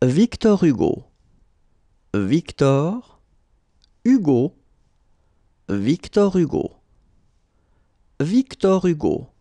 Victor Hugo. Victor Hugo. Victor Hugo. Victor Hugo.